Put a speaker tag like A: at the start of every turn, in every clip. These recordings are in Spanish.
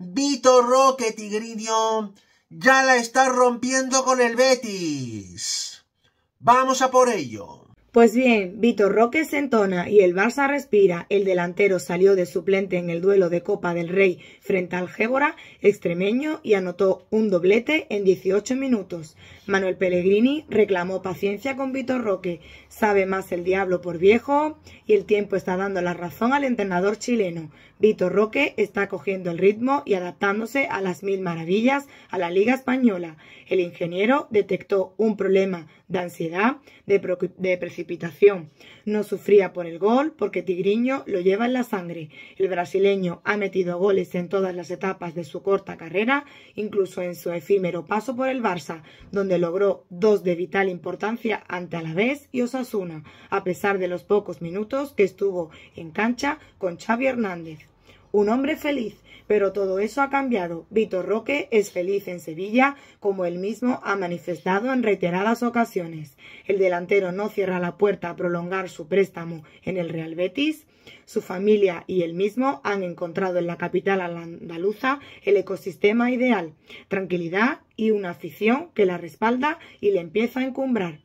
A: Vito Roque, tigridio, ya la está rompiendo con el Betis.
B: Vamos a por ello. Pues bien, Vitor Roque se entona y el Barça respira. El delantero salió de suplente en el duelo de Copa del Rey frente al Gébora extremeño y anotó un doblete en 18 minutos. Manuel Pellegrini reclamó paciencia con Vitor Roque. Sabe más el diablo por viejo y el tiempo está dando la razón al entrenador chileno. Vitor Roque está cogiendo el ritmo y adaptándose a las mil maravillas a la Liga Española. El ingeniero detectó un problema de ansiedad, de, precipitación. No sufría por el gol porque Tigriño lo lleva en la sangre. El brasileño ha metido goles en todas las etapas de su corta carrera, incluso en su efímero paso por el Barça, donde logró dos de vital importancia ante Alavés y Osasuna, a pesar de los pocos minutos que estuvo en cancha con Xavi Hernández. Un hombre feliz, pero todo eso ha cambiado. Vitor Roque es feliz en Sevilla, como él mismo ha manifestado en reiteradas ocasiones. El delantero no cierra la puerta a prolongar su préstamo en el Real Betis. Su familia y él mismo han encontrado en la capital andaluza el ecosistema ideal, tranquilidad y una afición que la respalda y le empieza a encumbrar.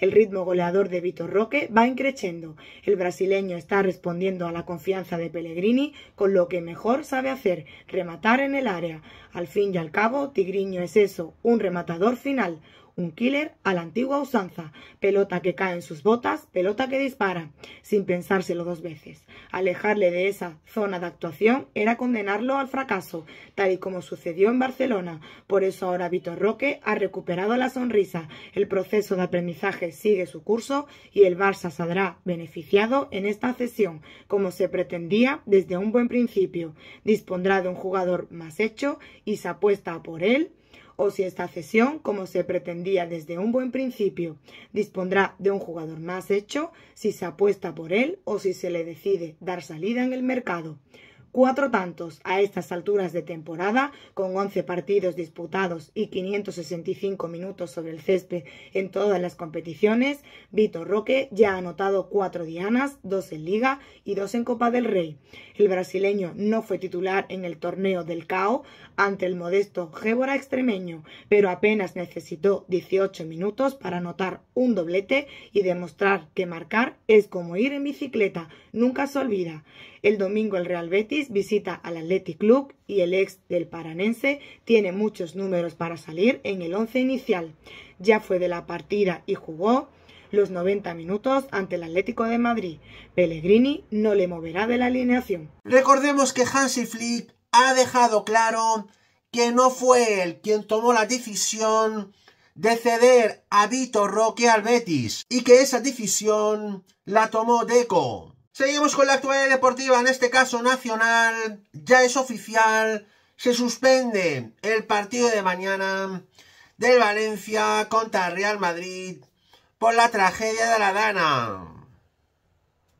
B: El ritmo goleador de Vitor Roque va increciendo. El brasileño está respondiendo a la confianza de Pellegrini con lo que mejor sabe hacer, rematar en el área. Al fin y al cabo, Tigriño es eso, un rematador final un killer a la antigua usanza, pelota que cae en sus botas, pelota que dispara, sin pensárselo dos veces. Alejarle de esa zona de actuación era condenarlo al fracaso, tal y como sucedió en Barcelona. Por eso ahora Vitor Roque ha recuperado la sonrisa, el proceso de aprendizaje sigue su curso y el Barça saldrá beneficiado en esta cesión, como se pretendía desde un buen principio. Dispondrá de un jugador más hecho y se apuesta por él o si esta cesión, como se pretendía desde un buen principio, dispondrá de un jugador más hecho, si se apuesta por él o si se le decide dar salida en el mercado. Cuatro tantos a estas alturas de temporada, con 11 partidos disputados y 565 minutos sobre el césped en todas las competiciones, Vitor Roque ya ha anotado cuatro dianas, dos en Liga y dos en Copa del Rey. El brasileño no fue titular en el torneo del CAO, ante el modesto Gébora extremeño, pero apenas necesitó 18 minutos para anotar un doblete y demostrar que marcar es como ir en bicicleta, nunca se olvida. El domingo el Real Betis visita al Athletic Club y el ex del paranense tiene muchos números para salir en el once inicial. Ya fue de la partida y jugó los 90 minutos ante el Atlético de Madrid. Pellegrini no le moverá de la alineación. Recordemos que Hansi Flick ha dejado claro que no
A: fue él quien tomó la decisión de ceder a Vito Roque al Betis y que esa decisión la tomó Deco. Seguimos con la actualidad deportiva, en este caso nacional, ya es oficial, se suspende el partido de mañana del Valencia contra Real Madrid por la tragedia de la Dana.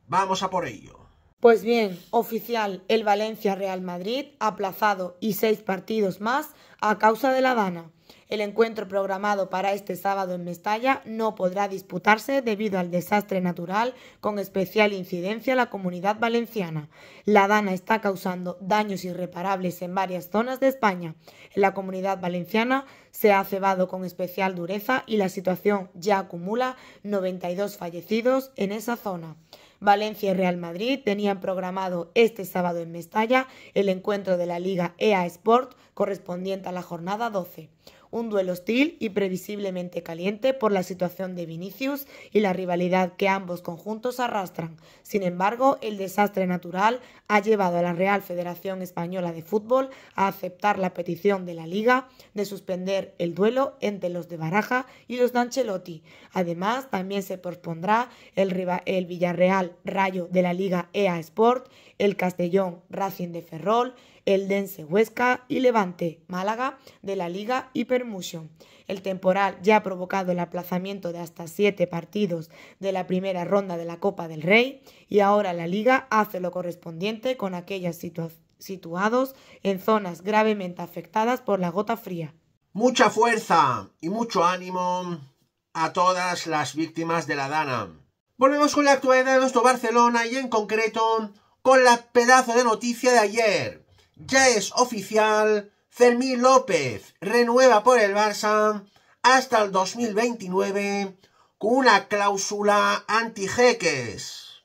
A: Vamos a por ello.
B: Pues bien, oficial, el Valencia Real Madrid aplazado y seis partidos más a causa de la Dana. El encuentro programado para este sábado en Mestalla no podrá disputarse debido al desastre natural, con especial incidencia en la comunidad valenciana. La Dana está causando daños irreparables en varias zonas de España. En la comunidad valenciana se ha cebado con especial dureza y la situación ya acumula 92 fallecidos en esa zona. Valencia y Real Madrid tenían programado este sábado en Mestalla el encuentro de la Liga EA Sport correspondiente a la jornada 12 un duelo hostil y previsiblemente caliente por la situación de Vinicius y la rivalidad que ambos conjuntos arrastran. Sin embargo, el desastre natural ha llevado a la Real Federación Española de Fútbol a aceptar la petición de la Liga de suspender el duelo entre los de Baraja y los de Ancelotti. Además, también se pospondrá el, el Villarreal Rayo de la Liga EA Sport, el Castellón Racing de Ferrol, el Dense Huesca y Levante Málaga de la Liga y El temporal ya ha provocado el aplazamiento de hasta siete partidos de la primera ronda de la Copa del Rey y ahora la Liga hace lo correspondiente con aquellas situados en zonas gravemente afectadas por la gota fría.
A: Mucha fuerza y mucho ánimo a todas las víctimas de la Dana. Volvemos con la actualidad de nuestro Barcelona y en concreto con la pedazo de noticia de ayer ya es oficial, Fermín López renueva por el Barça hasta el 2029 con una cláusula anti-jeques.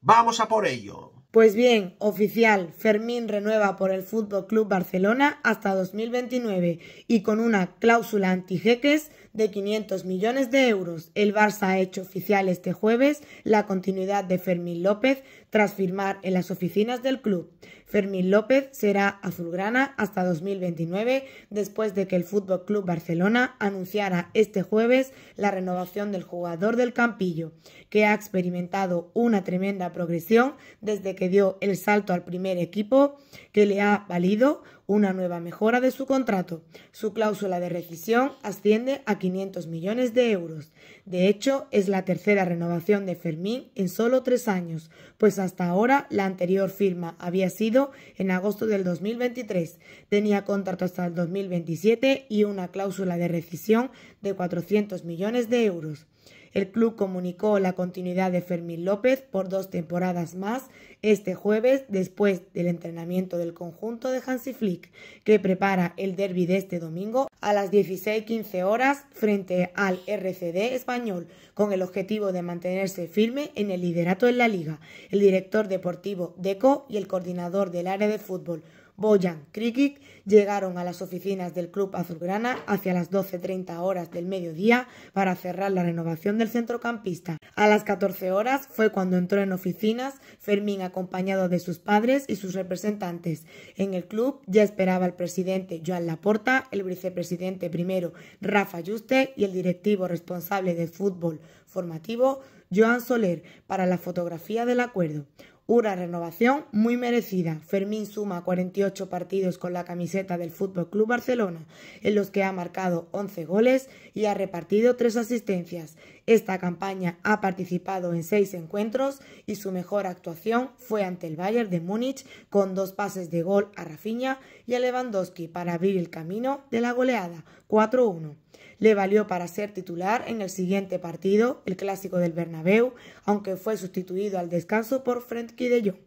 A: Vamos a por ello.
B: Pues bien, oficial, Fermín renueva por el Fútbol Club Barcelona hasta 2029 y con una cláusula antijeques de 500 millones de euros. El Barça ha hecho oficial este jueves la continuidad de Fermín López tras firmar en las oficinas del club. Fermín López será azulgrana hasta 2029 después de que el Fútbol Club Barcelona anunciara este jueves la renovación del jugador del Campillo, que ha experimentado una tremenda progresión desde que dio el salto al primer equipo que le ha valido una nueva mejora de su contrato. Su cláusula de rescisión asciende a 500 millones de euros. De hecho, es la tercera renovación de Fermín en solo tres años, pues hasta ahora la anterior firma había sido en agosto del 2023. Tenía contrato hasta el 2027 y una cláusula de rescisión de 400 millones de euros. El club comunicó la continuidad de Fermín López por dos temporadas más este jueves después del entrenamiento del conjunto de Hansi Flick, que prepara el derby de este domingo a las 16.15 horas frente al RCD español, con el objetivo de mantenerse firme en el liderato en la liga. El director deportivo Deco y el coordinador del área de fútbol, Boyan Krikic llegaron a las oficinas del club azulgrana hacia las 12.30 horas del mediodía para cerrar la renovación del centrocampista. A las 14 horas fue cuando entró en oficinas Fermín acompañado de sus padres y sus representantes. En el club ya esperaba el presidente Joan Laporta, el vicepresidente primero Rafa Juste y el directivo responsable de fútbol formativo Joan Soler para la fotografía del acuerdo. Una renovación muy merecida. Fermín suma 48 partidos con la camiseta del Fútbol Club Barcelona, en los que ha marcado 11 goles y ha repartido 3 asistencias. Esta campaña ha participado en seis encuentros y su mejor actuación fue ante el Bayern de Múnich con dos pases de gol a Rafinha y a Lewandowski para abrir el camino de la goleada 4-1. Le valió para ser titular en el siguiente partido, el clásico del Bernabéu, aunque fue sustituido al descanso por Frenkie de Jong.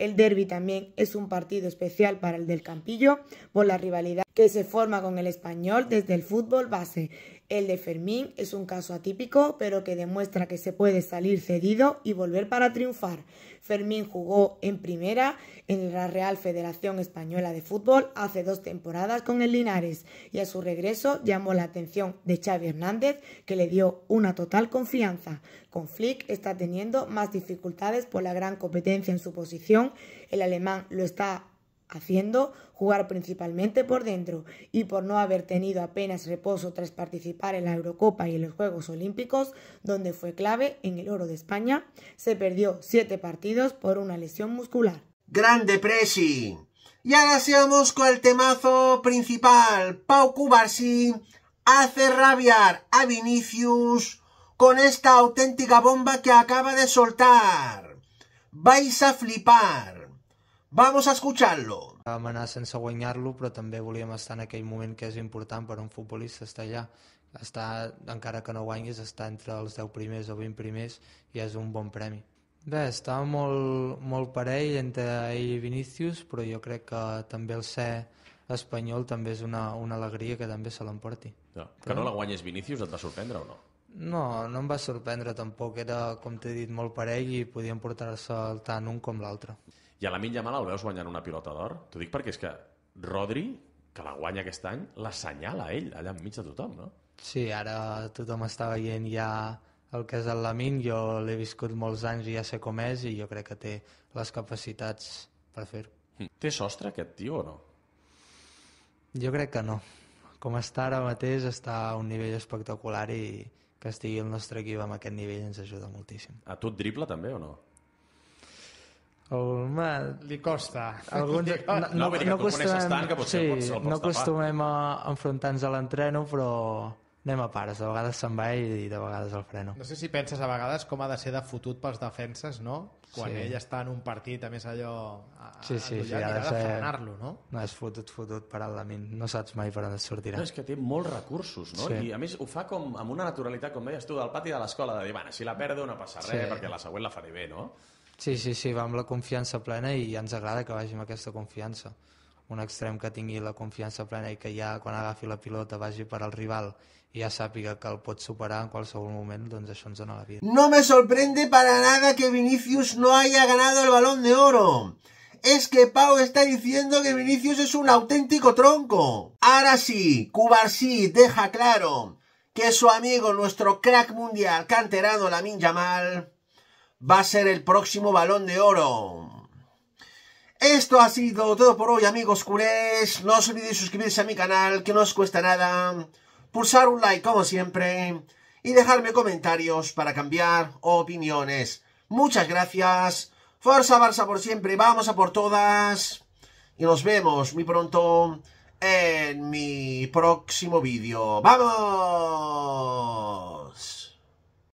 B: El derby también es un partido especial para el del Campillo por la rivalidad que se forma con el español desde el fútbol base. El de Fermín es un caso atípico, pero que demuestra que se puede salir cedido y volver para triunfar. Fermín jugó en primera en la Real Federación Española de Fútbol hace dos temporadas con el Linares y a su regreso llamó la atención de Xavi Hernández, que le dio una total confianza. Con Flick está teniendo más dificultades por la gran competencia en su posición. El alemán lo está haciendo jugar principalmente por dentro y por no haber tenido apenas reposo tras participar en la Eurocopa y en los Juegos Olímpicos, donde fue clave en el oro de España, se perdió siete partidos por una lesión muscular.
A: ¡Grande Presi!
B: Y ahora seamos con el temazo principal. Pau
A: Cubarsi hace rabiar a Vinicius con esta auténtica bomba que acaba de soltar. Vais a flipar.
C: Vamos a escucharlo. Vam anar sense guanyar-lo, però també volíem estar en aquell moment que és important per a un futbolista estar allà. Estar, encara que no guanyis, estar entre els 10 primers o 20 primers i és un bon premi. Bé, estava molt, molt parell entre ell i Vinícius, però jo crec que també el ser espanyol també és una, una alegria que també se l'emporti. No.
A: Que no la guanyes Vinícius et va sorprendre o no?
C: No, no em va sorprendre tampoc, era, com t'he dit, molt parell i podien portar-se tant un com l'altre.
A: I a la mitja mala el veus guanyant una pilota d'or? T'ho dic perquè és que Rodri, que la guanya aquest any, l'assenyala ell, allà enmig de tothom, no?
C: Sí, ara tothom està veient ja el que és el Lamin, jo l'he viscut molts anys i ja sé com és i jo crec que té les capacitats per fer-ho.
A: Hm. Té sostre aquest tio o no?
C: Jo crec que no. Com està ara mateix, està a un nivell espectacular i que estigui el nostre equip amb aquest nivell ens ajuda moltíssim.
A: A tu et dribla també o no?
C: Home, li costa. Alguns, No, no, no, no acostumem... tant, que potser sí, no acostumem a enfrontar-nos a l'entreno, però anem a pares, de vegades se'n va i de vegades el freno. No sé si penses a vegades com ha de ser de fotut pels defenses, no? Quan sí. ell està en un partit, a més allò... A, sí, sí, sí, ha de, ser... frenar-lo, no? No, és fotut, fotut, per al min. No saps mai per on es sortirà. No, és que té molts recursos, no? Sí. I a
A: més ho fa com amb una naturalitat, com deies tu, del pati de l'escola, de dir, bueno, si la perdo no passa res, sí. perquè la següent la faré bé, no?
C: Sí, sí, sí, va amb la confianza plena y ja ens agrada que vagi amb aquesta confianza. Un extrem que tingui la confianza plena y que ya cuando haga la pilota vagi para el rival y ya sàpiga que el pot superar en cualquier momento, donde això ens dona la vida. No
A: me sorprende para nada que Vinicius no haya ganado el Balón de Oro. Es que Pau está diciendo que Vinicius es un auténtico tronco. Ahora sí, Cubarsí deja claro que su amigo, nuestro crack mundial canterano Lamin Yamal, va a ser el próximo balón de oro. Esto ha sido todo por hoy, amigos culés. No os olvidéis suscribirse a mi canal, que no os cuesta nada. Pulsar un like, como siempre. Y dejarme comentarios para cambiar opiniones. Muchas gracias. Fuerza Barça por siempre. Vamos a por todas. Y nos vemos muy pronto en mi próximo vídeo. ¡Vamos!